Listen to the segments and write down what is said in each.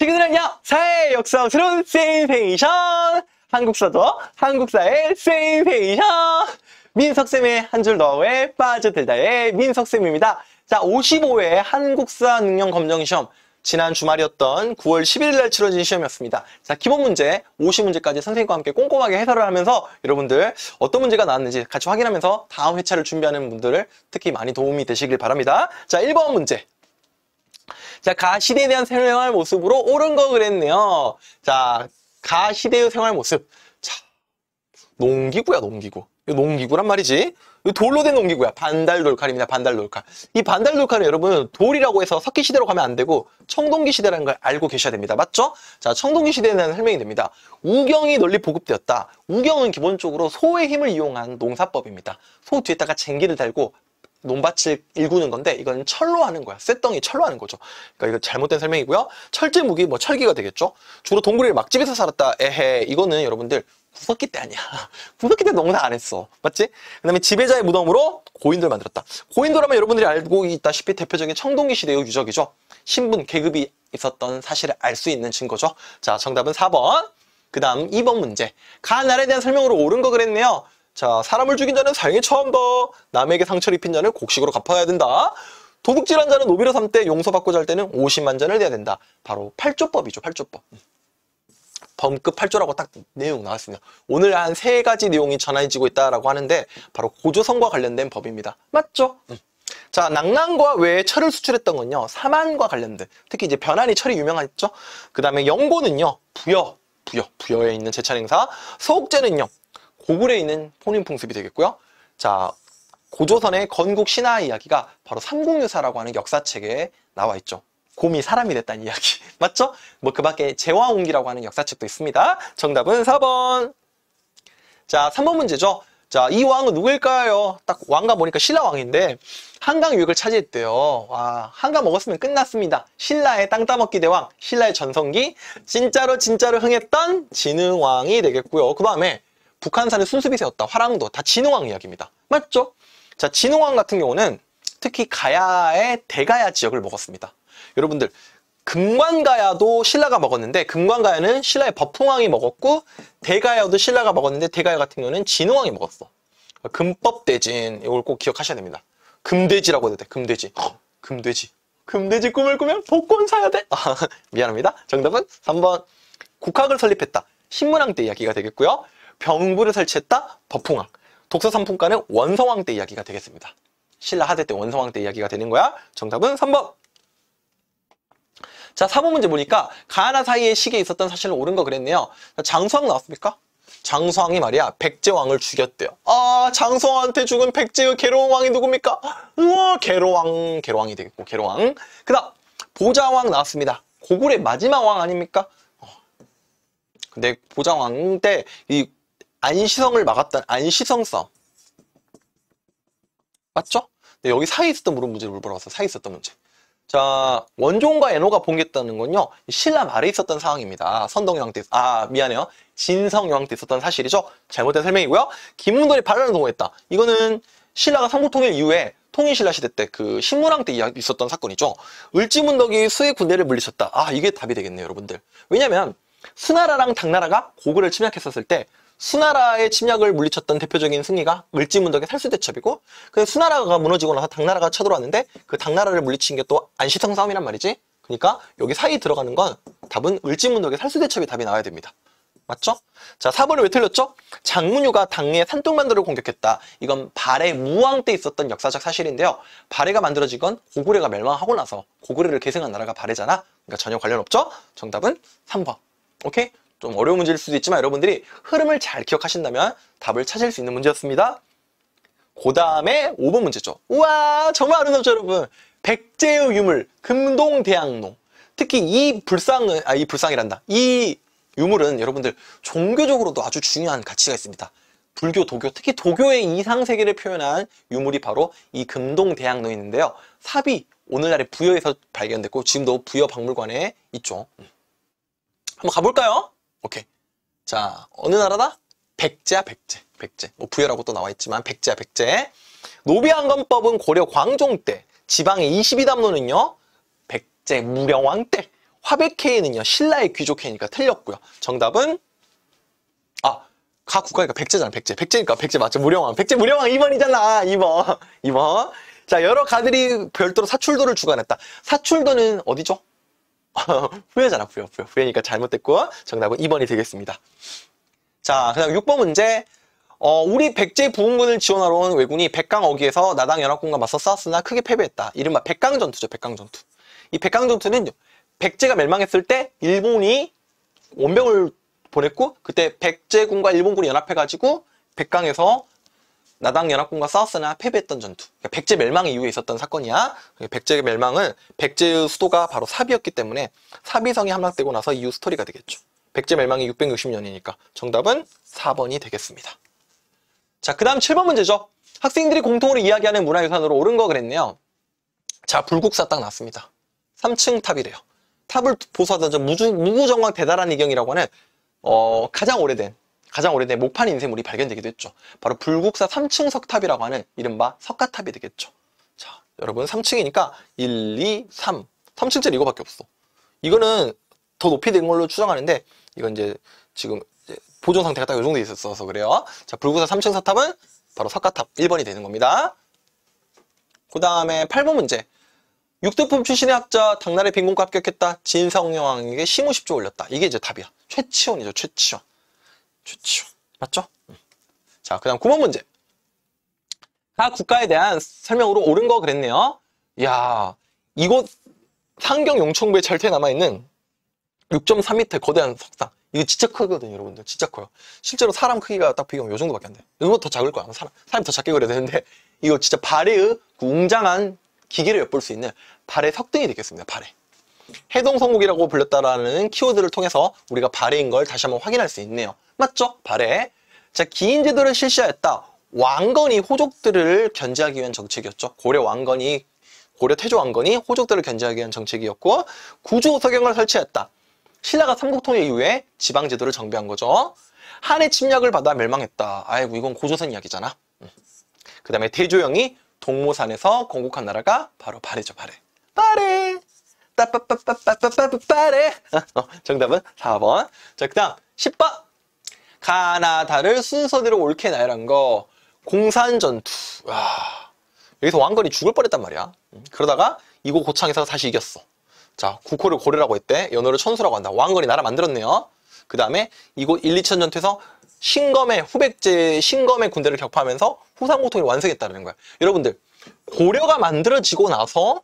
지들은요 사회 역사와 새로운 세인페이션 한국사도 한국사의 세인페이션 민석쌤의 한 줄 너에 빠져들다의 민석쌤입니다 자 55회 한국사 능력 검정 시험 지난 주말이었던 9월 11일 날 치러진 시험이었습니다. 자, 기본 문제 50문제까지 선생님과 함께 꼼꼼하게 해설을 하면서 여러분들 어떤 문제가 나왔는지 같이 확인하면서 다음 회차를 준비하는 분들을 특히 많이 도움이 되시길 바랍니다. 자, 1번 문제. 자, 가시대에 대한 생활 모습으로 옳은 거 그랬네요. 자, 가시대의 생활 모습. 자, 농기구야, 농기구. 농기구란 말이지. 돌로 된 농기구야. 반달 돌칼입니다. 반달 돌칼. 이 반달 돌칼은 여러분 돌이라고 해서 석기 시대로 가면 안 되고 청동기 시대라는 걸 알고 계셔야 됩니다. 맞죠? 자, 청동기 시대에 대한 설명이 됩니다. 우경이 널리 보급되었다. 우경은 기본적으로 소의 힘을 이용한 농사법입니다. 소 뒤에다가 쟁기를 달고 논밭을 일구는 건데 이건 철로 하는 거야. 쇳덩이 철로 하는 거죠. 그러니까 이거 잘못된 설명이고요. 철제 무기 뭐 철기가 되겠죠. 주로 동굴에 막집에서 살았다. 에헤 이거는 여러분들 구석기 때 아니야. 구석기 때 농사 안 했어. 맞지? 그 다음에 지배자의 무덤으로 고인들 만들었다. 고인돌하면 여러분들이 알고 있다시피 대표적인 청동기 시대의 유적이죠. 신분, 계급이 있었던 사실을 알 수 있는 증거죠. 자, 정답은 4번. 그 다음 2번 문제. 가나에 라 대한 설명으로 옳은 거 그랬네요. 자, 사람을 죽인 자는 사형에 처음다. 남에게 상처를 입힌 자는 곡식으로 갚아야 된다. 도둑질한 자는 노비로 삼때 용서받고 잘 때는 50만 전을 내야 된다. 바로 8조법이죠. 8조법. 음. 범급 8조라고 딱 내용 나왔습니다. 오늘 한 세 가지 내용이 전해지고 있다라고 하는데 바로 고조선과 관련된 법입니다. 맞죠? 음. 자, 낭랑과 외에 철을 수출했던 건요. 사만과 관련된 특히 이제 변환이 철이 유명하죠. 그다음에 영고는요. 부여, 부여, 부여에 있는 제철 행사. 소옥제는요. 고글에 있는 혼인 풍습이 되겠고요. 자, 고조선의 건국 신화 이야기가 바로 삼국유사라고 하는 역사책에 나와 있죠. 곰이 사람이 됐다는 이야기. 맞죠? 뭐 그 밖에 재화옹기라고 하는 역사책도 있습니다. 정답은 4번. 자, 3번 문제죠. 자, 이 왕은 누굴까요딱 왕가 보니까 신라왕인데 한강 유역을 차지했대요. 와, 한강 먹었으면 끝났습니다. 신라의 땅 따먹기 대왕, 신라의 전성기, 진짜로 진짜로 흥했던 진흥왕이 되겠고요. 그 다음에 북한산은 순수비세였다, 화랑도 다 진흥왕 이야기입니다. 맞죠? 자, 진흥왕 같은 경우는 특히 가야의 대가야 지역을 먹었습니다. 여러분들 금관가야도 신라가 먹었는데 금관가야는 신라의 법흥왕이 먹었고 대가야도 신라가 먹었는데 대가야 같은 경우는 진흥왕이 먹었어. 금법대진 이걸 꼭 기억하셔야 됩니다. 금돼지라고 해야 돼. 금돼지. 금돼지. 금돼지 꿈을 꾸면 복권 사야 돼. 미안합니다. 정답은 3번 국학을 설립했다. 신문왕 때 이야기가 되겠고요. 병부를 설치했다 법홍왕 독서삼풍가는 원성왕 때 이야기가 되겠습니다 신라 하대 때 원성왕 때 이야기가 되는 거야 정답은 3번 자 4번 문제 보니까 가나 사이에시계에 있었던 사실은 옳은 거 그랬네요 장수왕 나왔습니까? 장수왕이 말이야 백제왕을 죽였대요 아 장수왕한테 죽은 백제의 개로왕 왕이 누굽니까? 우와 개로왕 개로왕이 되겠고 개로왕 그 다음 보자왕 나왔습니다 고구려의 마지막 왕 아닙니까? 어. 근데 보자왕 때이 안시성을 막았던 안시성성 맞죠? 네, 여기 사이 있었던 물음 문제를 물어봤어사이 있었던 문제. 자, 원종과 애노가 봉겠다는 건요. 신라 말에 있었던 상황입니다. 선덕여왕 때, 아, 미안해요. 진성여왕 때 있었던 사실이죠. 잘못된 설명이고요. 김문돈이 반란을 동원했다. 이거는 신라가 삼국통일 이후에 통일신라 시대 때 그 신문왕 때 이야기 있었던 사건이죠. 을지문덕이 수의 군대를 물리쳤다. 아, 이게 답이 되겠네요, 여러분들. 왜냐면 수나라랑 당나라가 고구려를 침략했었을 때 수나라의 침략을 물리쳤던 대표적인 승리가 을지문덕의 살수대첩이고 그 수나라가 무너지고 나서 당나라가 쳐들어왔는데 그 당나라를 물리친 게 또 안시성 싸움이란 말이지 그러니까 여기 사이 들어가는 건 답은 을지문덕의 살수대첩이 답이 나와야 됩니다 맞죠? 자 4번을 왜 틀렸죠? 장문유가 당의 산동만두를 공격했다 이건 발해 무왕 때 있었던 역사적 사실인데요 발해가 만들어진 건 고구려가 멸망하고 나서 고구려를 계승한 나라가 발해잖아 그러니까 전혀 관련 없죠? 정답은 3번 오케이? 좀 어려운 문제일 수도 있지만 여러분들이 흐름을 잘 기억하신다면 답을 찾을 수 있는 문제였습니다. 그 다음에 5번 문제죠. 우와 정말 아름답죠 여러분. 백제의 유물 금동대학로 특히 이 불상은 아이 불상이란다. 이 유물은 여러분들 종교적으로도 아주 중요한 가치가 있습니다. 불교, 도교, 특히 도교의 이상세계를 표현한 유물이 바로 이 금동대학로에 있는데요. 삽이 오늘날의 부여에서 발견됐고 지금도 부여 박물관에 있죠. 음. 한번 가볼까요? 오케이. 자, 어느 나라다? 백제야, 백제. 백제. 뭐 부여라고 또 나와 있지만 백제야, 백제. 노비안검법은 고려 광종 때, 지방의 22담론은요. 백제 무령왕 때. 화백회의는요. 신라의 귀족회의니까 틀렸고요. 정답은 아, 각 국가니까 백제잖아, 백제. 백제니까 백제 맞죠? 무령왕. 백제 무령왕 2번이잖아. 2번. 2번. 자, 여러 가들이 별도로 사출도를 주관했다. 사출도는 어디죠? 후회잖아, 후회, 후회. 후회니까 잘못됐고 정답은 2번이 되겠습니다. 자, 그 다음 6번 문제. 어, 우리 백제 부흥군을 지원하러 온 왜군이 백강 어귀에서 나당 연합군과 맞서 싸웠으나 크게 패배했다. 이른바 백강 전투죠, 백강 전투. 이 백강 전투는 백제가 멸망했을 때 일본이 원병을 보냈고 그때 백제군과 일본군이 연합해가지고 백강에서 나당 연합군과 싸웠으나 패배했던 전투 그러니까 백제 멸망 이후에 있었던 사건이야 그러니까 백제 멸망은 백제의 수도가 바로 사비였기 때문에 사비성이 함락되고 나서 이후 스토리가 되겠죠 백제 멸망이 660년이니까 정답은 4번이 되겠습니다 자그 다음 7번 문제죠 학생들이 공통으로 이야기하는 문화유산으로 옳은 거 그랬네요 자 불국사 딱 났습니다 3층 탑이래요 탑을 보수하던 무구정왕 대단한 이경이라고 하는 어, 가장 오래된 가장 오래된 목판 인쇄물이 발견되기도 했죠. 바로 불국사 3층 석탑이라고 하는 이른바 석가탑이 되겠죠. 자, 여러분 3층이니까 1, 2, 3. 3층짜리 이거밖에 없어. 이거는 더 높이 된 걸로 추정하는데 이건 이제 지금 이제 보존 상태가 딱 이 정도 있었어서 그래요. 자, 불국사 3층 석탑은 바로 석가탑 1번이 되는 겁니다. 그 다음에 8번 문제. 육등품 출신의 학자 당나라 빈곤과 합격했다. 진성여왕에게 시무 10조 올렸다. 이게 이제 답이야. 최치원이죠, 최치원. 좋죠. 맞죠? 자, 그 다음 9번 문제. 각 국가에 대한 설명으로 옳은 거 그랬네요. 이야, 이곳 상경 용천구의 절퇴에 남아있는 6.3m 거대한 석상. 이거 진짜 크거든요, 여러분들. 진짜 커요. 실제로 사람 크기가 딱 비교하면 요 정도밖에 안 돼. 이거더 작을 거야. 사람, 사람이 더 작게 그려야 되는데, 이거 진짜 발의 그 웅장한 기계를 엿볼 수 있는 발의 석등이 되겠습니다, 발의. 해동성국이라고 불렸다라는 키워드를 통해서 우리가 발해인 걸 다시 한번 확인할 수 있네요. 맞죠? 발해. 자, 기인제도를 실시하였다. 왕건이 호족들을 견제하기 위한 정책이었죠. 고려 왕건이 고려 태조 왕건이 호족들을 견제하기 위한 정책이었고 구조 서경을 설치했다. 신라가 삼국통일 이후에 지방제도를 정비한 거죠. 한의 침략을 받아 멸망했다. 아이고 이건 고조선 이야기잖아. 음. 그 다음에 대조영이 동모산에서 건국한 나라가 바로 발해죠 발해. 발해. 따빠빠빠빠빠빠빠레 정답은 4번 자 그다음 10번 가나다를 순서대로 옳게 나열한 거 공산전투 와 여기서 왕건이 죽을 뻔했단 말이야 그러다가 이고 고창에서 다시 이겼어 자 국호를 고려라고 했대 연호를 천수라고 한다 왕건이 나라 만들었네요 그 다음에 이곳 1, 2천 전투에서 신검의 후백제 신검의 군대를 격파하면서 후삼고통이 완성했다는 거야 여러분들 고려가 만들어지고 나서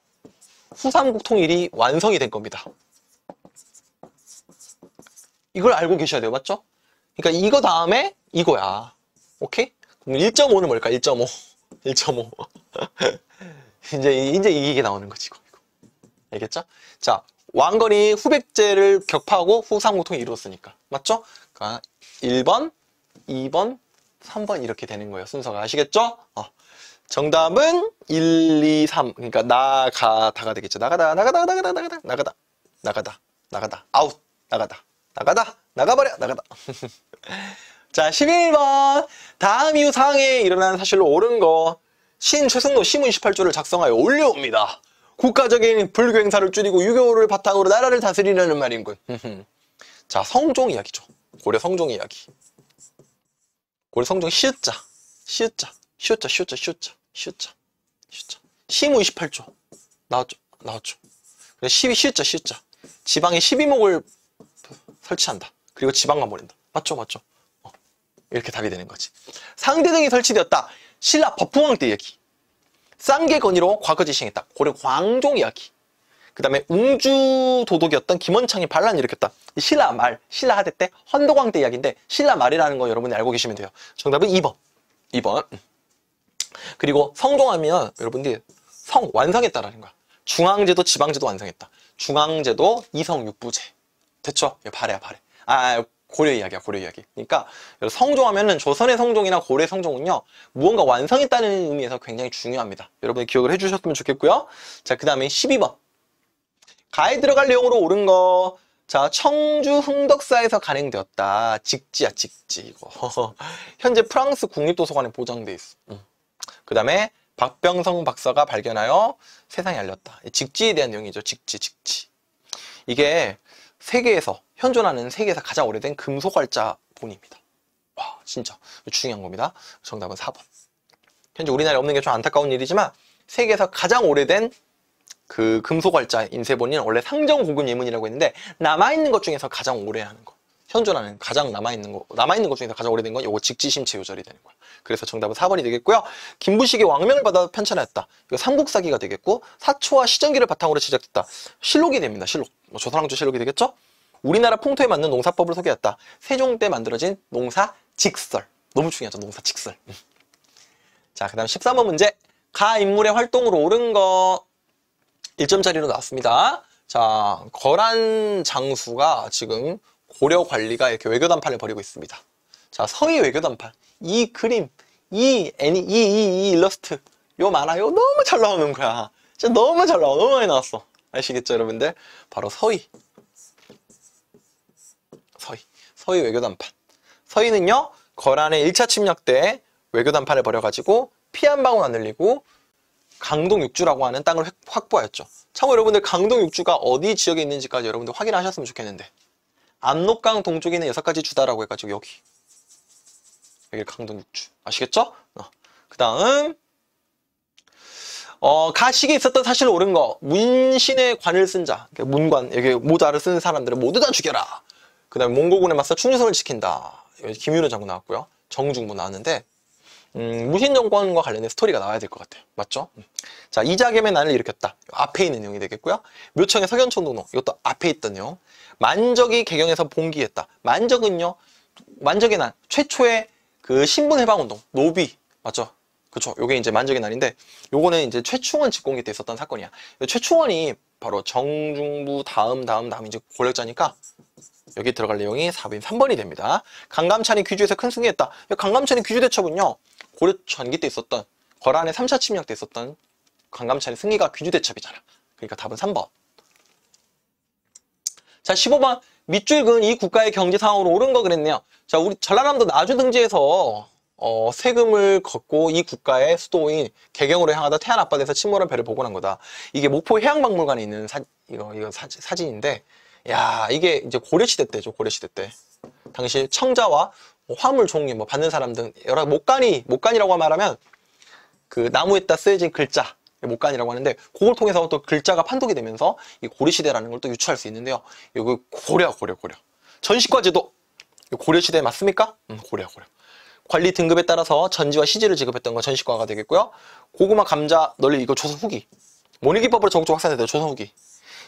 후삼곡통일이 완성이 된 겁니다. 이걸 알고 계셔야 돼요. 맞죠? 그러니까 이거 다음에 이거야. 오케이? 그럼 1.5는 뭘까? 1.5. 1.5. 이제, 이제 이게 나오는 거지. 이거. 알겠죠? 자, 왕건이 후백제를 격파하고 후삼국통이 이루었으니까. 맞죠? 그러니까 1번, 2번, 3번 이렇게 되는 거예요. 순서가. 아시겠죠? 어. 정답은 1, 2, 3. 그러니까 나가다가 되겠죠. 나가다, 나가다, 나가다, 나가다, 나가다, 나가다, 나가다, 아웃, 나가다, 나가다, 나가버려, 나가다. 자, 11번. 다음 이후 상황에 일어난 사실로 옳은 거. 신 최승로 시문 18조를 작성하여 올려옵니다. 국가적인 불교 행사를 줄이고 유교를 바탕으로 나라를 다스리려는 말인군. 자, 성종 이야기죠. 고려 성종 이야기. 고려 성종 시읒자. 시읒자. 시옷자 시옷자 시옷자 시옷자 시옷자 시무 28조 나왔죠 나왔죠 그래 12 시옷자 시옷자 지방에 12목을 설치한다 그리고 지방만 버린다 맞죠 맞죠 어. 이렇게 답이 되는 거지 상대등이 설치되었다 신라 법흥왕 때 이야기 쌍계 건의로 과거 지시했다 고려 광종 이야기 그 다음에 웅주 도독이었던 김원창이 반란을 일으켰다. 신라 말, 신라 하대 때 헌도광 때 이야기인데 신라 말이라는 거 여러분이 알고 계시면 돼요. 정답은 2번. 2번. 그리고 성공하면 여러분들 성 완성했다라는 거야. 중앙제도, 지방제도 완성했다. 중앙제도, 이성육부제. 됐죠? 발해야 발해. 아, 아, 고려 이야기야, 고려 이야기. 그러니까 성종하면은 조선의 성종이나 고려 의 성종은요, 무언가 완성했다는 의미에서 굉장히 중요합니다. 여러분이 기억을 해주셨으면 좋겠고요. 자, 그 다음에 12번. 가에 들어갈 내용으로 옳은 거. 자, 청주 흥덕사에서 간행되었다. 직지야, 직지. 이거. 현재 프랑스 국립도서관에 보장돼 있어. 응. 그 다음에 박병성 박사가 발견하여 세상에 알렸다. 직지에 대한 내용이죠. 직지, 직지. 이게 세계에서 현존하는 세계에서 가장 오래된 금속 활자본입니다. 와, 진짜 중요한 겁니다. 정답은 4번. 현재 우리나라에 없는 게 좀 안타까운 일이지만 세계에서 가장 오래된 그 금속 활자 인쇄본인은 원래 상정 고금 예문이라고 했는데 남아 있는 것 중에서 가장 오래 하는 거. 현존하는 가장 남아있는 거 남아있는 것 중에서 가장 오래된 건 요거 직지심체 요절이 되는 거예요. 그래서 정답은 4번이 되겠고요. 김부식이 왕명을 받아 편찬하였다. 이거 삼국사기가 되겠고 사초와 시전기를 바탕으로 시작됐다. 실록이 됩니다. 실록. 뭐 조선왕조 실록이 되겠죠? 우리나라 풍토에 맞는 농사법을 소개했다. 세종 때 만들어진 농사 직설. 너무 중요하죠. 농사 직설. 음. 자, 그 다음 13번 문제. 가 인물의 활동으로 오른 거 1점짜리로 나왔습니다. 자, 거란 장수가 지금 고려 관리가 이렇게 외교 단판을 벌이고 있습니다. 자, 성의 외교 단판이 그림, 이 애니, 이, 이, 이 일러스트. 요 만화, 요 너무 잘 나오는 거야. 진짜 너무 잘 나와. 너무 많이 나왔어. 아시겠죠, 여러분들? 바로 서희. 서희. 서희 외교 단판. 서희는요, 거란의 1차 침략 때 외교 단판을 벌여가지고 피 한 방울 안 흘리고 강동 육주라고 하는 땅을 확보하였죠. 참고 여러분들 강동 육주가 어디 지역에 있는지까지 여러분들 확인하셨으면 좋겠는데 압록강 동쪽에 있는 여섯 가지 주다라고 해가지고 여기 여기 강동 6주 아시겠죠? 어. 그 다음 어, 가식이 있었던 사실을 옳은 거 문신의 관을 쓴 자, 문관, 여기 모자를 쓰는 사람들을 모두 다 죽여라. 그 다음에 몽고군에 맞서 충성을 지킨다. 김윤호 장군 나왔고요. 정중부 나왔는데 음, 무신 정권과 관련된 스토리가 나와야 될 것 같아요. 맞죠? 음. 자, 이자겸의 난을 일으켰다. 앞에 있는 내용이 되겠고요. 묘청의 석연천 동로 이것도 앞에 있던 내용. 만적이 개경에서 봉기했다. 만적은요. 만적의 난 최초의 그 신분 해방 운동 노비 맞죠? 그쵸. 요게 이제 만적의 난인데 요거는 이제 최충원 집공기 때 있었던 사건이야. 최충원이 바로 정중부 다음 다음 다음 이제 권력자니까 여기 들어갈 내용이 403번이 됩니다. 강감찬이 귀주에서 큰 승리했다. 강감찬이 귀주 대첩은요. 고려 전기 때 있었던 거란의 3차 침략 때 있었던 강감찬의 승리가 귀주 대첩이잖아. 그러니까 답은 3번. 자 15번 밑줄근 이 국가의 경제 상황으로 오른 거 그랬네요. 자 우리 전라남도 나주 등지에서 어, 세금을 걷고 이 국가의 수도인 개경으로 향하다 태안 앞바다에서 침몰한 배를 보고 난 거다. 이게 목포 해양박물관에 있는 사, 이거, 이거 사, 사진인데 야 이게 이제 고려시대 때죠 고려시대 때 당시 청자와 뭐 화물 종류 뭐 받는 사람 등 여러 목간이 목간이라고 말하면 그 나무에다 쓰여진 글자 목간이라고 하는데 그걸 통해서 또 글자가 판독이 되면서 이 고려시대라는 걸 또 유추할 수 있는데요. 이거 그 고려 고려 고려 전시과지도 고려시대 맞습니까? 음, 고려 고려 관리 등급에 따라서 전지와 시지를 지급했던 건 전시과가 되겠고요. 고구마, 감자, 널리 이거 조선 후기. 모니기법으로 전국적 확산되던 조선 후기.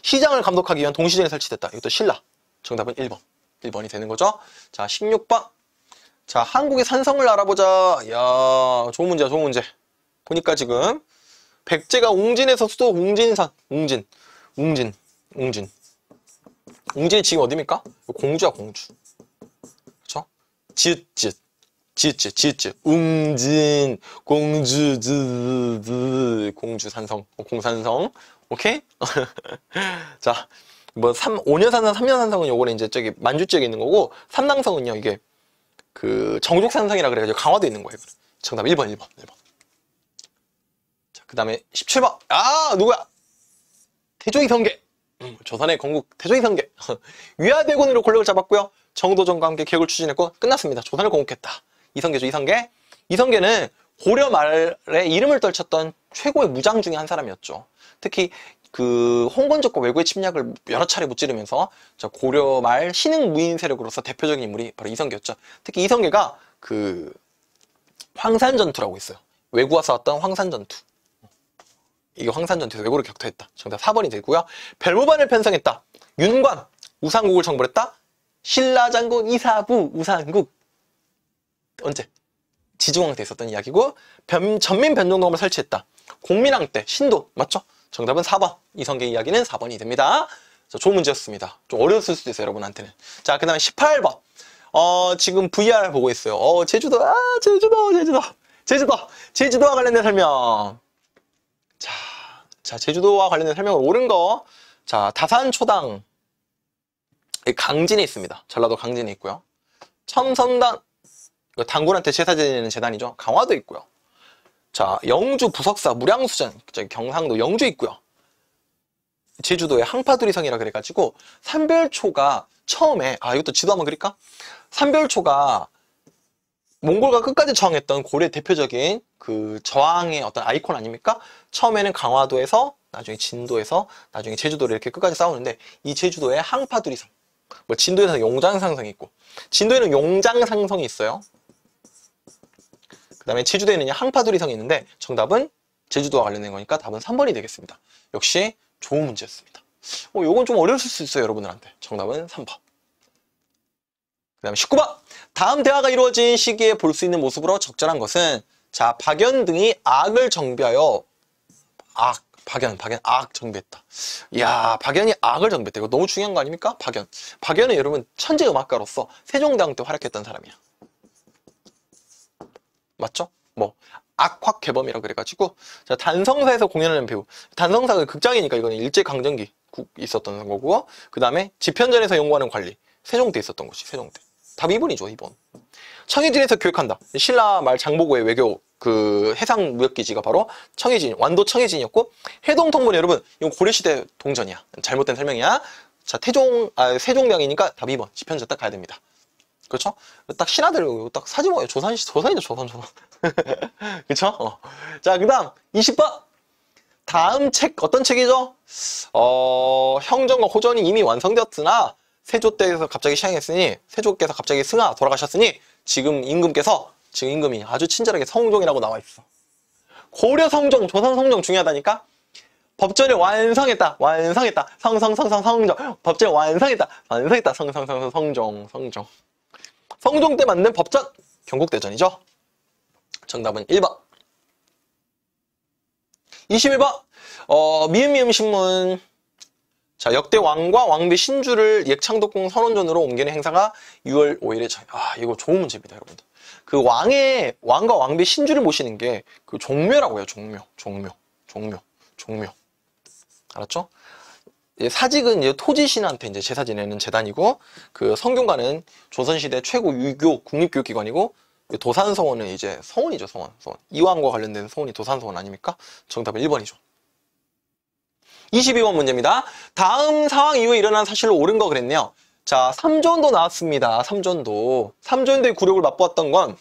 시장을 감독하기 위한 동시전이 설치됐다. 이것도 신라. 정답은 1번. 1번이 되는 거죠. 자, 16번. 자, 한국의 산성을 알아보자. 야 좋은 문제야, 좋은 문제. 보니까 지금 백제가 웅진에서 수도 웅진산 웅진 웅진 웅진 웅진이 지금 어디입니까? 공주야 공주 그쵸? 지읒지지읒지지읒지 웅진 공주 즈즈 공주산성 뭐 공산성 오케이? 자 뭐, 삼, 5년산성, 3년산성은 요거는 이제 저기 만주 지역에 있는 거고, 삼낭성은요, 이게 그 정족산성이라 그래가지고 강화도 있는 거예요. 정답 1번, 1번, 1번. 그 다음에 17번 아 누구야 태종이 성계 음, 조선의 건국 태종이 성계위아대군으로 권력을 잡았고요 정도전과 함께 개혁을 추진했고 끝났습니다 조선을 건국했다 이성계죠 이성계 이성계는 고려 말에 이름을 떨쳤던 최고의 무장 중에 한 사람이었죠 특히 그 홍건적과 외국의 침략을 여러 차례 무찌르면서 고려 말 신흥 무인 세력으로서 대표적인 인물이 바로 이성계였죠 특히 이성계가 그 황산 전투라고 있어요 외국 와서 왔던 황산 전투 이게 황산전투에서 왜고를 격퇴했다. 정답 4번이 되고요. 별무반을 편성했다. 윤관, 우상국을 정벌했다. 신라장군 이사부, 우상국. 언제? 지중왕 때 있었던 이야기고 변, 전민 변종동을 설치했다. 공민왕 때 신도 맞죠? 정답은 4번. 이성계 이야기는 4번이 됩니다. 좋은 문제였습니다. 좀 어려웠을 수도 있어요, 여러분한테는. 자, 그 다음에 18번. 어, 지금 VR 보고 있어요. 어, 제주도, 아, 제주도, 제주도. 제주도, 제주도와 관련된 설명. 자, 제주도와 관련된 설명은 옳은 거. 자, 다산초당. 강진이 있습니다. 전라도 강진이 있고요. 첨선단, 당군한테 제사 지내는 재단이죠. 강화도 있고요. 자, 영주 부석사 무량수전, 경상도 영주 있고요. 제주도의 항파두리성이라 그래가지고 산별초가 처음에 아 이것도 지도 한번 그릴까? 산별초가 몽골과 끝까지 저항했던 고려 대표적인 그 저항의 어떤 아이콘 아닙니까? 처음에는 강화도에서 나중에 진도에서 나중에 제주도를 이렇게 끝까지 싸우는데 이 제주도에 항파두리성 뭐 진도에서는 용장상성이 있고 진도에는 용장상성이 있어요 그 다음에 제주도에는 항파두리성이 있는데 정답은 제주도와 관련된 거니까 답은 3번이 되겠습니다 역시 좋은 문제였습니다 어, 요건 좀 어려울 수 있어요 여러분들한테 정답은 3번 그 다음에 19번 다음 대화가 이루어진 시기에 볼 수 있는 모습으로 적절한 것은 자, 박연 등이 악을 정비하여 악, 박연, 박연, 악 정비했다. 이야, 박연이 악을 정비했다. 이거 너무 중요한 거 아닙니까? 박연. 박연은 여러분 천재 음악가로서 세종대왕 때 활약했던 사람이야. 맞죠? 뭐 악화개범이라 그래가지고 자 단성사에서 공연하는 배우 단성사가 극장이니까 이거는 일제강점기 있었던 거고 그 다음에 집현전에서 연구하는 관리 세종대 있었던 것이 세종대 답 2번이죠 2번 청해진에서 교육한다. 신라 말 장보고의 외교 그 해상 무역기지가 바로 청해진, 완도 청해진이었고 해동 통문 여러분 이건 고려시대 동전이야. 잘못된 설명이야. 자 태종, 아 세종대왕이니까 답 2번 지편지딱 가야 됩니다. 그렇죠? 딱 신하들 딱사지뭐예요 조선 조선이죠 조선 조선. 그렇죠? 어. 자 그다음 20번 다음 책 어떤 책이죠? 어 형전과 호전이 이미 완성되었으나 세조 때에서 갑자기 시행했으니 세조께서 갑자기 승하 돌아가셨으니 지금 임금께서 지금 임금이 아주 친절하게 성종이라고 나와 있어. 고려 성종, 조선 성종 중요하다니까? 법전을 완성했다, 완성했다, 성성성성 성종, 법전을 완성했다, 완성했다, 성성성성 성종, 성종. 성종 때 만든 법전, 경국대전이죠. 정답은 1번. 21번, 어, 미음미음 신문. 자, 역대 왕과 왕비 신주를 역창덕궁 선원전으로 옮기는 행사가 6월 5일에 저, 아, 이거 좋은 문제입니다, 여러분들. 그 왕의 왕과 왕비 신주를 모시는 게 그 종묘라고 해요, 종묘. 종묘. 종묘. 종묘. 알았죠? 예, 사직은 이제 토지신한테 이제 제사 지내는 재단이고 그 성균관은 조선시대 최고 유교 국립교육기관이고 그 도산서원은 이제 성원이죠성원 서원. 이왕과 관련된 성원이 도산서원 아닙니까? 정답은 1번이죠. 22번 문제입니다. 다음 상황 이후에 일어난 사실로 옳은 거 그랬네요. 자, 3존도 나왔습니다. 3존도3존도의 굴욕을 맛보았던 건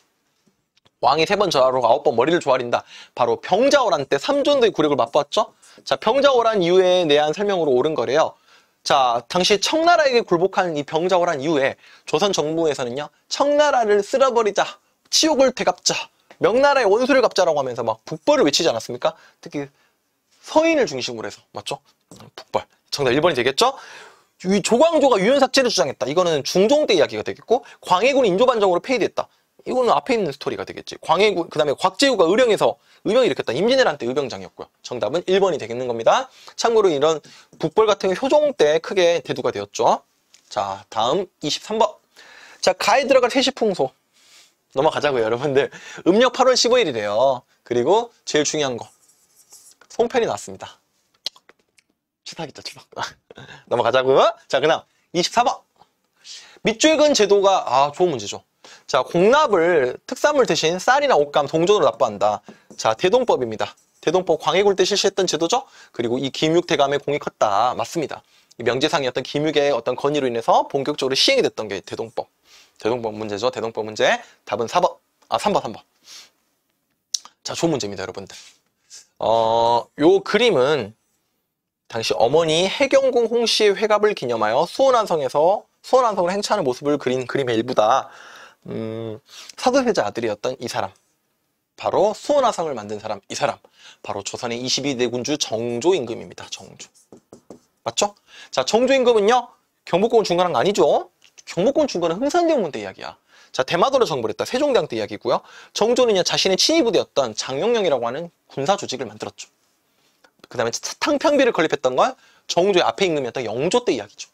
왕이 세 번 저하로 아홉 번 머리를 조아린다. 바로 병자호란 때3존도의 굴욕을 맛보았죠? 자, 병자호란 이후에 내한 설명으로 옳은 거래요. 자, 당시 청나라에게 굴복한 이 병자호란 이후에 조선 정부에서는요. 청나라를 쓸어버리자, 치욕을 되갚자, 명나라의 원수를 갚자라고 하면서 막 북벌을 외치지 않았습니까? 특히 서인을 중심으로 해서 맞죠? 북벌 정답 1번이 되겠죠? 이 조광조가 유연삭제를 주장했다. 이거는 중종 때 이야기가 되겠고 광해군 인조반정으로 폐위됐다. 이거는 앞에 있는 스토리가 되겠지. 광해군 그다음에 곽재우가 의령에서 의병 일으켰다. 임진왜란 때 의병장이었고요. 정답은 1번이 되겠는 겁니다. 참고로 이런 북벌 같은 효종 때 크게 대두가 되었죠. 자, 다음 23번. 자, 가에 들어갈 세시풍소. 넘어가자고요, 여러분들. 음력 8월 15일이래요. 그리고 제일 중요한 거. 송편이 나왔습니다. 추삭이죠, 추삭. 넘어가자고요. 자, 그다음 24번. 밑줄근 제도가 아 좋은 문제죠. 자, 공납을 특산물 대신 쌀이나 옷감, 동전으로 납부한다. 자, 대동법입니다. 대동법 광해군 때 실시했던 제도죠. 그리고 이 김육 대감의 공이 컸다. 맞습니다. 명제상의 어떤 김육의 어떤 건의로 인해서 본격적으로 시행이 됐던 게 대동법. 대동법 문제죠. 대동법 문제. 답은 4번. 아, 3번, 3번. 자, 좋은 문제입니다, 여러분들. 어, 요 그림은 당시 어머니 해경궁 홍씨의 회갑을 기념하여 수원안성에서 수원안성을 행차하는 모습을 그린 그림의 일부다. 음, 사도세자 아들이었던 이 사람. 바로 수원화성을 만든 사람, 이 사람. 바로 조선의 22대 군주 정조 임금입니다. 정조. 맞죠? 자, 정조 임금은요. 경복궁 중간은 아니죠. 경복궁 중간은 흥선대원군대 이야기야. 자 대마도를 정벌했다. 세종대왕 때 이야기고요. 정조는 자신의 친위부대였던 장용령이라고 하는 군사 조직을 만들었죠. 그 다음에 탕평비를 건립했던 건 정조의 앞에 임금이었던 영조 때 이야기죠.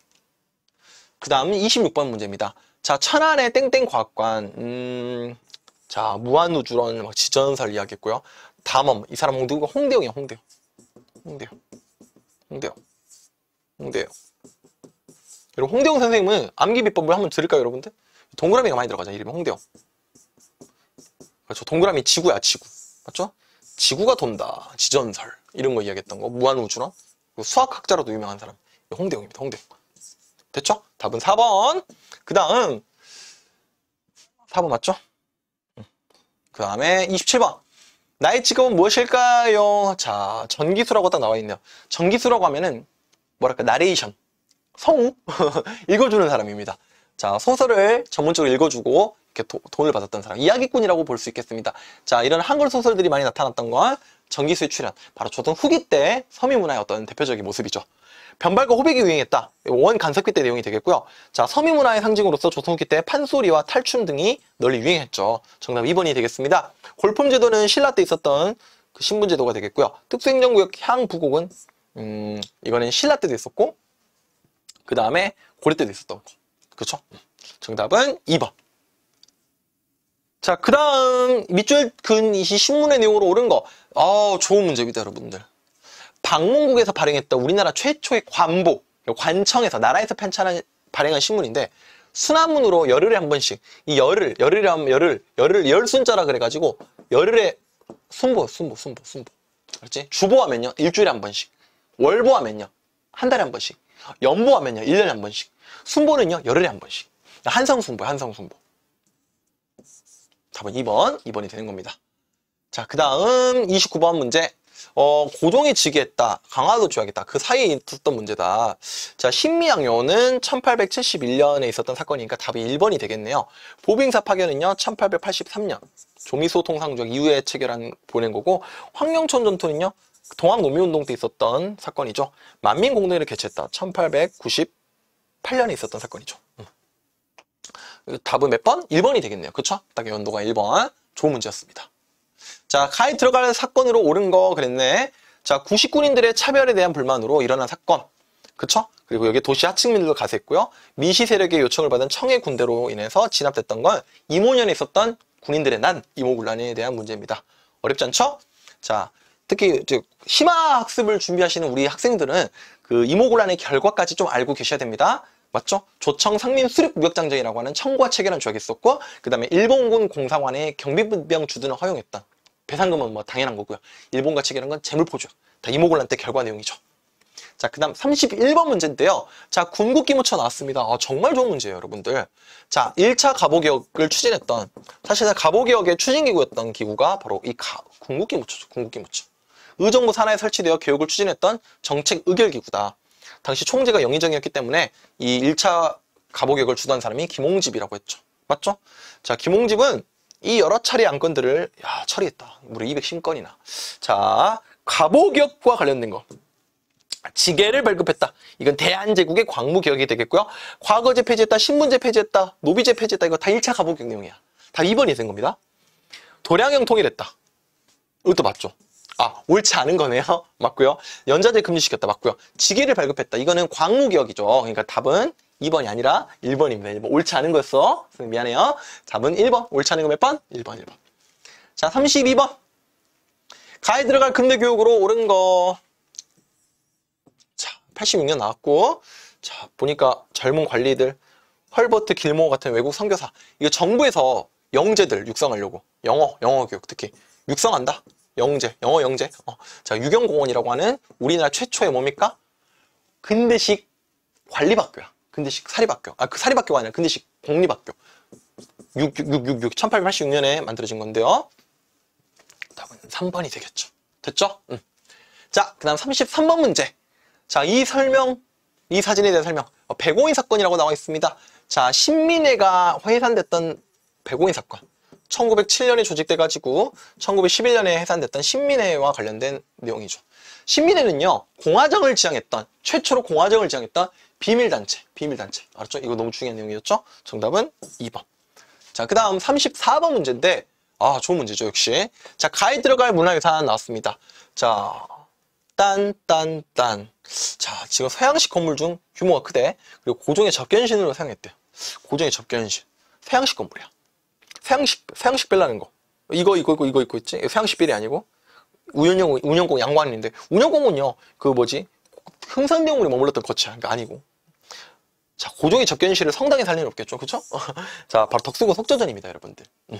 그 다음은 26번 문제입니다. 자 천안의 땡땡 과학관 음... 자 무한우주론 막 지전설 이야기했고요. 담엄 이 사람 누구 홍대웅이야홍대웅홍대웅홍대웅홍대웅 여러분 홍대웅 선생님은 암기 비법을 한번 들을까요 여러분들? 동그라미가 많이 들어가잖아 이름이 홍대요. 그렇죠. 동그라미 지구야, 지구. 맞죠? 지구가 돈다, 지전설 이런 거 이야기했던 거, 무한우주나 수학학자로도 유명한 사람 홍대용입니다. 홍대용. 됐죠? 답은 4번. 그 다음 4번 맞죠? 그 다음에 27번. 나의 직업은 무엇일까요? 자, 전기수라고 딱 나와 있네요. 전기수라고 하면은 뭐랄까 나레이션, 성우 읽어주는 사람입니다. 자 소설을 전문적으로 읽어주고 이렇게 도, 돈을 받았던 사람 이야기꾼이라고 볼 수 있겠습니다. 자 이런 한글 소설들이 많이 나타났던 건 전기수의 출현 바로 조선 후기 때 서민문화의 어떤 대표적인 모습이죠. 변발과 호백이 유행했다. 원 간섭기 때 내용이 되겠고요. 자, 서민문화의 상징으로서 조선후기 때 판소리와 탈춤 등이 널리 유행했죠. 정답 2번이 되겠습니다. 골품제도는 신라 때 있었던 그 신분제도가 되겠고요. 특수행정구역 향부곡은 음, 이거는 신라 때도 있었고 그 다음에 고려 때도 있었던 거. 그렇죠? 정답은 2번. 자, 그 다음 밑줄 근이 신문의 내용으로 오른 거. 아, 좋은 문제입니다, 여러분들. 방문국에서 발행했던 우리나라 최초의 관보, 관청에서 나라에서 편찬한 발행한 신문인데 순화문으로 열흘에 한 번씩 이 열흘, 열흘에 한 열흘, 열흘 열순자라 그래가지고 열흘에 순보, 순보, 순보, 순보. 알렇지 주보하면요 일주일에 한 번씩, 월보하면요 한 달에 한 번씩. 연보하면요. 1년에 한 번씩. 순보는요. 열흘에 한 번씩. 한상순보, 한상순보. 답은 2번, 2번이 되는 겁니다. 자, 그 다음 29번 문제. 어, 고종이 즉위했다. 강화도 줘야겠다. 그 사이에 있었던 문제다. 자, 신미양요는 1871년에 있었던 사건이니까 답이 1번이 되겠네요. 보빙사 파견은요, 1883년. 조미소 통상적 이후에 체결한 보낸 거고, 황영천 전투는요, 동학농민운동때 있었던 사건이죠. 만민공동회를 개최했다. 1898년에 있었던 사건이죠. 음. 답은 몇 번? 1번이 되겠네요. 그쵸? 딱 연도가 1번. 좋은 문제였습니다. 자, 칸에 들어가는 사건으로 옳은 거 그랬네. 자, 구식군인들의 차별에 대한 불만으로 일어난 사건. 그쵸? 그리고 여기 도시 하층민들도 가세했고요. 미시 세력의 요청을 받은 청해 군대로 인해서 진압됐던 건 이모년에 있었던 군인들의 난, 이모군란에 대한 문제입니다. 어렵지 않죠? 자, 특히 심화 학습을 준비하시는 우리 학생들은 그 이모곤란의 결과까지 좀 알고 계셔야 됩니다. 맞죠? 조청 상민수륙 무역장정이라고 하는 청구와 체계라는 조약이 있었고 그 다음에 일본군 공상관의 경비병 주둔을 허용했던 배상금은 뭐 당연한 거고요. 일본과 체계라건재물포죠다 이모곤란 때 결과 내용이죠. 자, 그 다음 31번 문제인데요. 자, 군국기무처 나왔습니다. 아, 정말 좋은 문제예요, 여러분들. 자, 1차 가보개혁을 추진했던, 사실은 가보개혁의 추진기구였던 기구가 바로 이 가, 군국기무처죠, 군국기무처. 의정부 산하에 설치되어 교육을 추진했던 정책 의결기구다. 당시 총재가 영의정이었기 때문에 이 1차 가보격을 주도한 사람이 김홍집이라고 했죠. 맞죠? 자, 김홍집은 이 여러 차례 안건들을 야, 처리했다. 무려 210건이나. 자, 가보격과 관련된 거. 지게를 발급했다. 이건 대한제국의 광무개혁이 되겠고요. 과거제 폐지했다, 신문제 폐지했다, 노비제 폐지했다. 이거 다 1차 가보격 내용이야. 다 2번이 된 겁니다. 도량형 통일했다. 이것도 맞죠. 아, 옳지 않은 거네요. 맞고요. 연자제 금지시켰다. 맞고요. 지위를 발급했다. 이거는 광무기역이죠. 그러니까 답은 2번이 아니라 1번입니다. 1번. 옳지 않은 거였어. 선생님 미안해요. 답은 1번. 옳지 않은 거 몇 번? 1번, 1번. 자, 32번. 가에 들어갈 근대 교육으로 옳은 거. 자, 86년 나왔고. 자, 보니까 젊은 관리들. 헐버트 길모 같은 외국 선교사. 이거 정부에서 영재들 육성하려고. 영어, 영어 교육 특히. 육성한다. 영재, 영어 영재. 어, 자, 유경공원이라고 하는 우리나라 최초의 뭡니까? 근대식 관리학교야. 근대식 사립학교. 아, 그 사립학교가 아니라 근대식 공립학교. 6 6 6 1886년에 만들어진 건데요. 답은 3번이 되겠죠. 됐죠? 음. 자, 그 다음 33번 문제. 자, 이 설명, 이 사진에 대한 설명. 어, 백오인 사건이라고 나와 있습니다. 자, 신민회가 회산됐던 백오인 사건. 1907년에 조직돼가지고 1911년에 해산됐던 신민회와 관련된 내용이죠. 신민회는요 공화정을 지향했던 최초로 공화정을 지향했던 비밀단체 비밀단체 알았죠? 이거 너무 중요한 내용이었죠? 정답은 2번 자그 다음 34번 문제인데 아 좋은 문제죠 역시 자 가에 들어갈 문화유산 나왔습니다 자 딴딴딴 자 지금 서양식 건물 중 규모가 크대 그리고 고종의 접견신으로 사용했대요 고종의 접견신 서양식 건물이야 서양식 서양식 벨라는 거 이거 이거 이거 이거, 이거 있지 서양식 벨이 아니고 운영공 운영공 양관인데 운영공은요 그 뭐지 흥선대원군이 머물렀던 거치야 그러니까 아니고 자 고종의 접견실을 성당에 살리는 없겠죠 그쵸? 자 바로 덕수궁 속전전입니다 여러분들 음.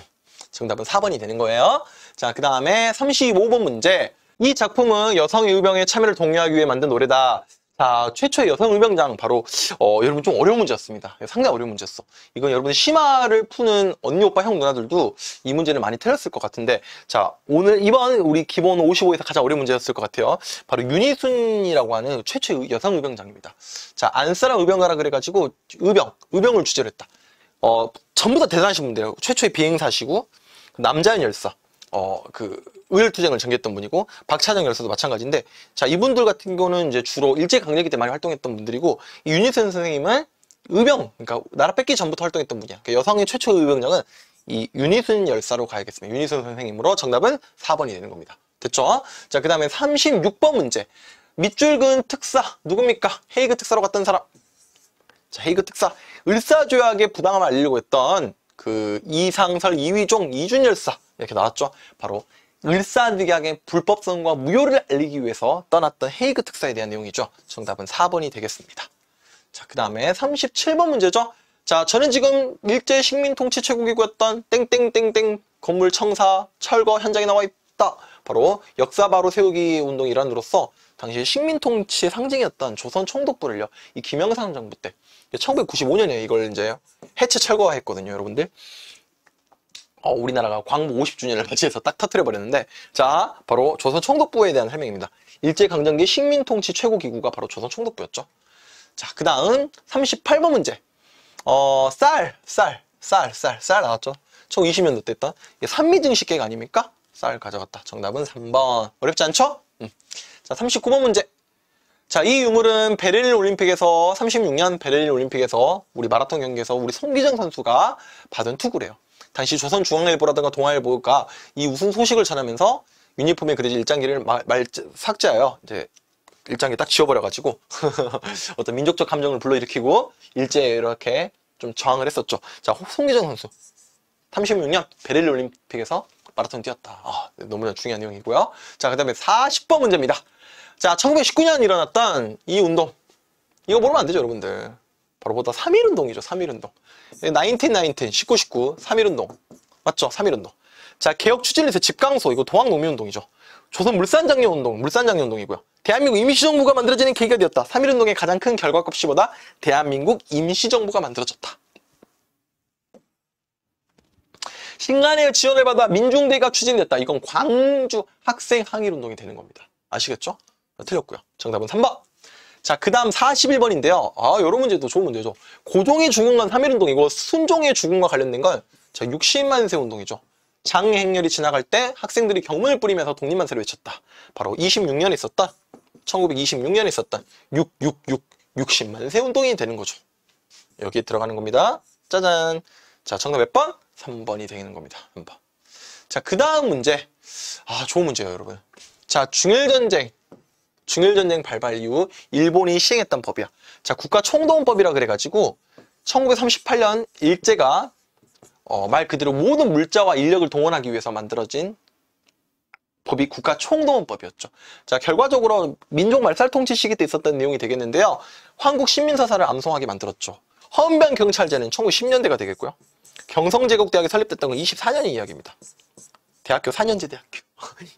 정답은 4번이 되는 거예요 자 그 다음에 35번 문제 이 작품은 여성의 의병에 참여를 독려하기 위해 만든 노래다 자, 최초의 여성 울명장 바로 어, 여러분 좀 어려운 문제였습니다. 상당히 어려운 문제였어. 이건 여러분 심화를 푸는 언니, 오빠, 형, 누나들도 이문제는 많이 틀렸을 것 같은데 자, 오늘 이번 우리 기본 55에서 가장 어려운 문제였을 것 같아요. 바로 유니순이라고 하는 최초의 여성 울명장입니다. 자, 안쓰라 의병가라 그래가지고 의병, 의병을 주제로 했다. 어, 전부 다 대단하신 분들이에요. 최초의 비행사시고 남자연 열사, 어, 그, 의열투쟁을 전개했던 분이고, 박찬영 열사도 마찬가지인데, 자, 이분들 같은 경우는 이제 주로 일제강점기 때 많이 활동했던 분들이고, 윤희센 선생님은 의병, 그러니까 나라 뺏기 전부터 활동했던 분이야. 그니까 여성의 최초 의병장은 이윤희순 열사로 가야겠습니다. 유니순 선생님으로 정답은 4번이 되는 겁니다. 됐죠? 자, 그 다음에 36번 문제. 밑줄 근 특사, 누굽니까? 헤이그 특사로 갔던 사람. 자, 헤이그 특사. 을사조약의 부당함을 알리려고 했던 그 이상설 이위종 이준열사. 이렇게 나왔죠. 바로 을사기약의 불법성과 무효를 알리기 위해서 떠났던 헤이그 특사에 대한 내용이죠. 정답은 4번이 되겠습니다. 자, 그 다음에 37번 문제죠. 자, 저는 지금 일제 식민 통치 최고기구였던 땡땡땡땡 건물 청사 철거 현장에 나와 있다. 바로 역사 바로 세우기 운동 일환으로서 당시 식민 통치의 상징이었던 조선 총독부를요. 이 김영삼 정부 때 1995년에 이걸 이제 해체 철거했거든요, 여러분들. 어, 우리나라가 광복 50주년을 맞이해서 딱 터트려버렸는데 자 바로 조선 총독부에 대한 설명입니다. 일제강점기 식민통치 최고기구가 바로 조선 총독부였죠. 자그 다음 38번 문제 어, 쌀, 쌀, 쌀, 쌀, 쌀 나왔죠. 1920년도 때 했던 이게 산미증식가 아닙니까? 쌀 가져갔다. 정답은 3번. 어렵지 않죠? 음. 자 39번 문제 자, 이 유물은 베를린 올림픽에서 36년 베를린 올림픽에서 우리 마라톤 경기에서 우리 송기정 선수가 받은 투구래요. 당시 조선중앙일보라든가 동아일보가 이 우승 소식을 전하면서 유니폼에 그려진 일장기를 말, 말 삭제하여 이제 일장기 딱 지워버려가지고 어떤 민족적 감정을 불러일으키고 일제에 이렇게 좀 저항을 했었죠. 자 송기정 선수 36년 베를린 올림픽에서 마라톤 뛰었다. 아, 너무나 중요한 내용이고요. 자그 다음에 40번 문제입니다. 자 1919년 일어났던 이 운동 이거 모르면 안 되죠 여러분들. 바로보다 3.1운동이죠. 3.1운동. 1919, 1919, 3.1운동. 맞죠? 3.1운동. 자, 개혁 추진리스 집강소. 이거 동학농민운동이죠. 조선 물산장려운동. 물산장려운동이고요. 대한민국 임시정부가 만들어지는 계기가 되었다. 3.1운동의 가장 큰 결과값이보다 대한민국 임시정부가 만들어졌다. 신간의 지원을 받아 민중대가 추진됐다. 이건 광주 학생 항일운동이 되는 겁니다. 아시겠죠? 틀렸고요. 정답은 3번. 자, 그 다음 41번인데요. 아, 요런 문제도 좋은 문제죠. 고종이 주군과 3.1운동이고 순종의 주군과 관련된 건 자, 60만세 운동이죠. 장행렬이 지나갈 때 학생들이 경문을 뿌리면서 독립만세를 외쳤다. 바로 26년에 있었다. 1926년에 있었던 666 60만세 운동이 되는 거죠. 여기 들어가는 겁니다. 짜잔. 자, 정답 몇 번? 3번이 되는 겁니다. 3번. 자, 그 다음 문제. 아, 좋은 문제예요, 여러분. 자, 중일전쟁. 중일전쟁 발발 이후 일본이 시행했던 법이야. 자, 국가총동원법이라 그래가지고 1938년 일제가 어, 말 그대로 모든 물자와 인력을 동원하기 위해서 만들어진 법이 국가총동원법이었죠. 자, 결과적으로 민족 말살통치 시기 때 있었던 내용이 되겠는데요. 황국신민사사를 암송하게 만들었죠. 헌병 경찰제는 1910년대가 되겠고요. 경성제국대학이 설립됐던 건 24년의 이야기입니다. 대학교 4년제 대학교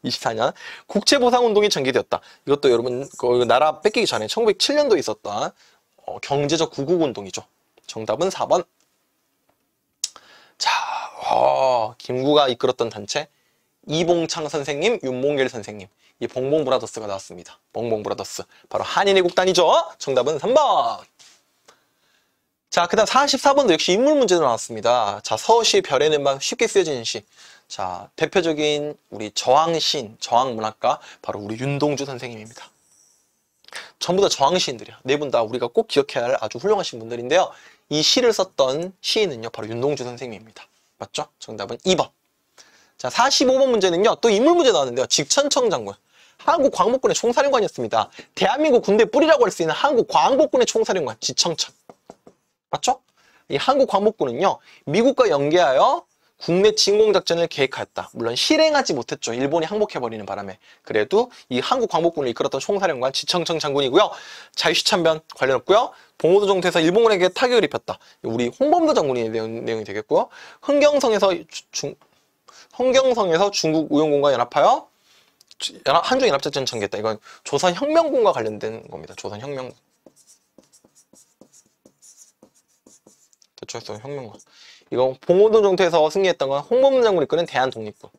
24년 국채보상운동이 전개되었다. 이것도 여러분 그 나라 뺏기기 전에 1907년도에 있었던 어, 경제적 구국운동이죠. 정답은 4번. 자, 어, 김구가 이끌었던 단체 이봉창 선생님, 윤봉길 선생님 이 봉봉 브라더스가 나왔습니다. 봉봉 브라더스 바로 한인의 국단이죠. 정답은 3번. 자, 그 다음 44번도 역시 인물 문제도 나왔습니다. 자, 서시 별의 음방 쉽게 쓰여지는 시. 자, 대표적인 우리 저항신 저항문학가 바로 우리 윤동주 선생님입니다. 전부 다 저항시인들이야. 네 분 다 우리가 꼭 기억해야 할 아주 훌륭하신 분들인데요. 이 시를 썼던 시인은요. 바로 윤동주 선생님입니다. 맞죠? 정답은 2번. 자, 45번 문제는요. 또 인물 문제 나왔는데요. 직천청 장군. 한국 광복군의 총사령관이었습니다. 대한민국 군대 뿌리라고 할 수 있는 한국 광복군의 총사령관 지청천. 맞죠? 이 한국 광복군은요. 미국과 연계하여 국내 진공작전을 계획하였다. 물론 실행하지 못했죠. 일본이 항복해버리는 바람에. 그래도 이 한국 광복군을 이끌었던 총사령관 지청청 장군이고요. 자유시참변 관련 없고요. 봉오도 정태에서 일본군에게 타격을 입혔다. 우리 홍범도 장군이 내용, 내용이 되겠고요. 흥경성에서 중, 흥경성에서 중국 우용군과 연합하여 한중 연합작전 전개했다. 이건 조선혁명군과 관련된 겁니다. 조선혁명군. 대처했던 혁명군. 이건 봉오동 정토에서 승리했던 건 홍범문 장군이 이끄는 대한독립군.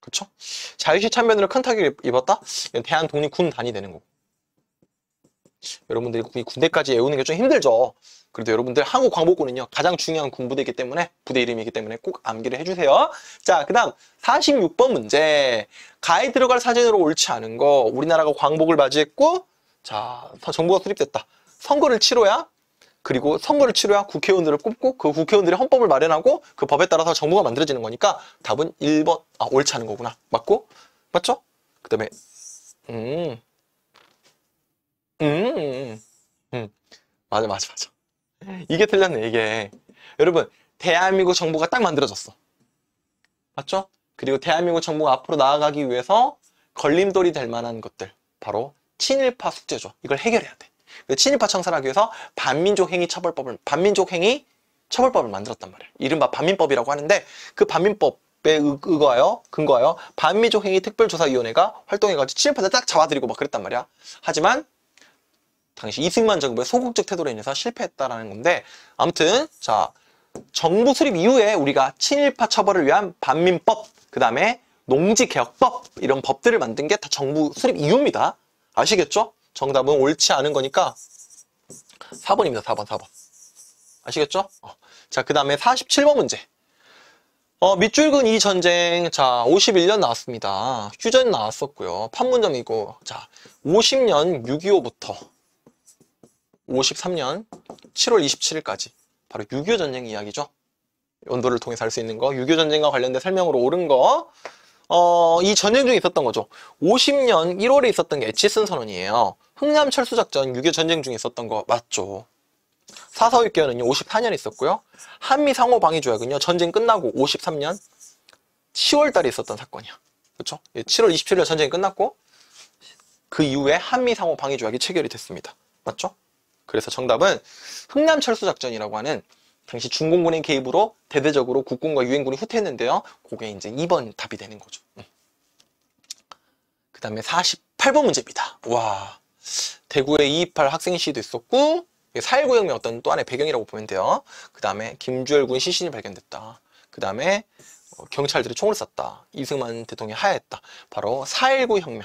그렇죠 자유시 참변으로 큰 타격을 입었다? 대한독립군단이 되는 거고. 여러분들이 군대까지 외우는 게 좀 힘들죠. 그래도 여러분들 한국 광복군은요. 가장 중요한 군부대이기 때문에 부대 이름이기 때문에 꼭 암기를 해주세요. 자, 그 다음 46번 문제. 가에 들어갈 사진으로 옳지 않은 거. 우리나라가 광복을 맞이했고 자, 정부가 수립됐다. 선거를 치러야 그리고 선거를 치러야 국회의원들을 꼽고 그 국회의원들이 헌법을 마련하고 그 법에 따라서 정부가 만들어지는 거니까 답은 1번 아 옳지 않은 거구나 맞고 맞죠? 그 다음에 음. 음 음, 음. 음. 음. 맞아 맞아 맞아 이게 틀렸네 이게 여러분 대한민국 정부가 딱 만들어졌어 맞죠? 그리고 대한민국 정부가 앞으로 나아가기 위해서 걸림돌이 될 만한 것들 바로 친일파 숙제죠 이걸 해결해야 돼 친일파 청산 하기 위해서 반민족 행위 처벌법을 반민족 행위 처벌법을 만들었단 말이에요. 이른바 반민법이라고 하는데 그 반민법 에 의거하여 근거하여 반민족 행위 특별조사위원회가 활동해가지고 친일파들 딱 잡아들이고 막 그랬단 말이야. 하지만 당시 이승만 정부의 소극적 태도로 인해서 실패했다라는 건데 아무튼 자 정부 수립 이후에 우리가 친일파 처벌을 위한 반민법 그 다음에 농지개혁법 이런 법들을 만든 게 다 정부 수립 이유입니다 아시겠죠? 정답은 옳지 않은 거니까 4번입니다. 4번, 4번. 아시겠죠? 어. 자, 그 다음에 47번 문제. 어, 밑줄근 이 전쟁. 자, 51년 나왔습니다. 휴전 나왔었고요. 판문점이고. 자, 50년 6.25부터 53년 7월 27일까지. 바로 6.25 전쟁 이야기죠. 연도를 통해 살 수 있는 거. 6.25 전쟁과 관련된 설명으로 옳은 거. 어, 이 전쟁 중에 있었던 거죠. 50년 1월에 있었던 게 에치슨 선언이에요. 흥남 철수작전 6.25 전쟁 중에 있었던 거 맞죠. 사서유교는요 54년 에 있었고요. 한미 상호 방위 조약은요 전쟁 끝나고 53년 10월 달에 있었던 사건이야. 그렇죠? 7월 27일 전쟁이 끝났고 그 이후에 한미 상호 방위 조약이 체결이 됐습니다. 맞죠? 그래서 정답은 흥남 철수 작전이라고 하는 당시 중공군의 개입으로 대대적으로 국군과 유엔군이 후퇴했는데요. 그게 이제 2번 답이 되는 거죠. 음. 그 다음에 48번 문제입니다. 와 대구에 228 학생 시위도 있었고 4.19 혁명 어떤 또 하나의 배경이라고 보면 돼요. 그 다음에 김주열 군 시신이 발견됐다. 그 다음에 어, 경찰들이 총을 쐈다. 이승만 대통령이 하야했다. 바로 4.19 혁명.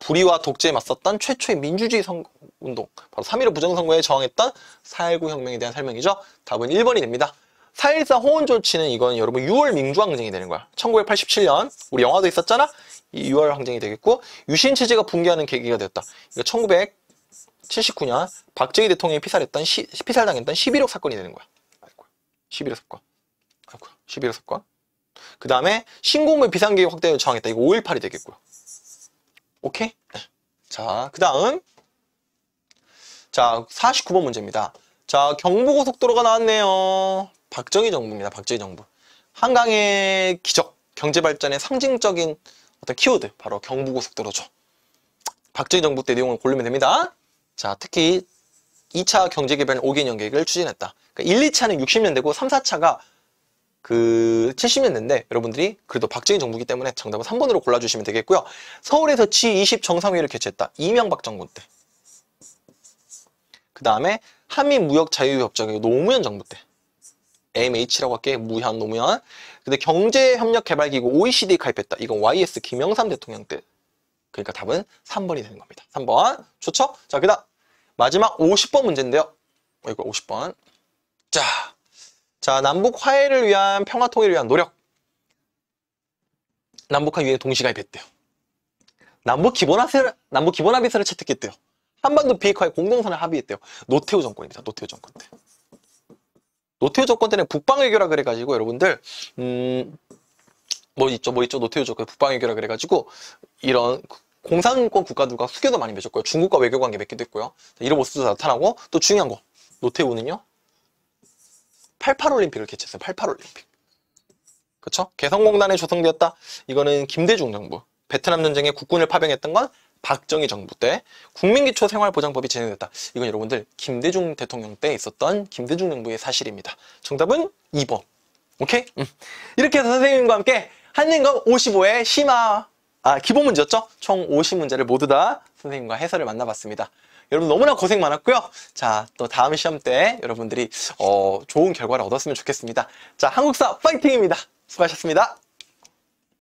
불의와 독재에 맞섰던 최초의 민주주의 선거, 운동, 바로 3.15 부정선거에 저항했던 4.19 혁명에 대한 설명이죠. 답은 1번이 됩니다. 4.14 호원 조치는 이건 여러분 6월 민주항쟁이 되는 거야. 1987년 우리 영화도 있었잖아. 이 6월 항쟁이 되겠고 유신 체제가 붕괴하는 계기가 되었다. 그러니까 1979년 박정희 대통령이 피살했던 시, 피살당했던 11억 사건이 되는 거야. 아이고, 11억 사건. 아이고, 11억 사건. 그 다음에 신공군 비상계획 확대를 저항했다. 이거 5.18이 되겠고요. 오케이? 자, 그 다음 자, 49번 문제입니다. 자, 경부고속도로가 나왔네요. 박정희 정부입니다. 박정희 정부. 한강의 기적, 경제발전의 상징적인 어떤 키워드, 바로 경부고속도로죠. 박정희 정부 때 내용을 고르면 됩니다. 자, 특히 2차 경제개발 5개년 계획을 추진했다. 그러니까 1, 2차는 60년대고 3, 4차가 그 70년대인데 여러분들이 그래도 박정희 정부기 때문에 정답은 3번으로 골라주시면 되겠고요. 서울에서 G20 정상회의를 개최했다. 이명박 정부 때. 그 다음에 한미무역자유협정이 노무현 정부 때. MH라고 할게 무현 노무현 근데 경제협력개발기구 OECD 가입했다 이건 YS 김영삼 대통령 때 그러니까 답은 3번이 되는 겁니다 3번 좋죠? 자그 다음 마지막 50번 문제인데요 어, 이거 50번 자 자, 남북 화해를 위한 평화 통일을 위한 노력. 남북한 유엔 동시가입했대요. 남북 기본합의서를 남북 기본합의서를 채택했대요. 한반도 비핵화의 공동선을 합의했대요. 노태우 정권입니다. 노태우 정권 때. 노태우 정권 때는 북방외교라 그래가지고 여러분들 음, 뭐 있죠 뭐 있죠 노태우 정권 북방외교라 그래가지고 이런 공산권 국가들과 수교도 많이 맺었고요. 중국과 외교관계 맺기도 했고요. 이런 모습도 나타나고 또 중요한 거 노태우는요 88올림픽을 개최했어요. 88올림픽. 그렇죠? 개성공단에 조성되었다. 이거는 김대중 정부. 베트남 전쟁에 국군을 파병했던 건 박정희 정부 때 국민기초생활보장법이 진행됐다. 이건 여러분들 김대중 대통령 때 있었던 김대중 정부의 사실입니다. 정답은 2번. 오케이? 음. 이렇게 해서 선생님과 함께 한인검 55의 심화 아 기본 문제였죠? 총 50문제를 모두 다 선생님과 해설을 만나봤습니다. 여러분 너무나 고생 많았고요. 자, 또 다음 시험 때 여러분들이 어, 좋은 결과를 얻었으면 좋겠습니다. 자, 한국사 파이팅입니다. 수고하셨습니다.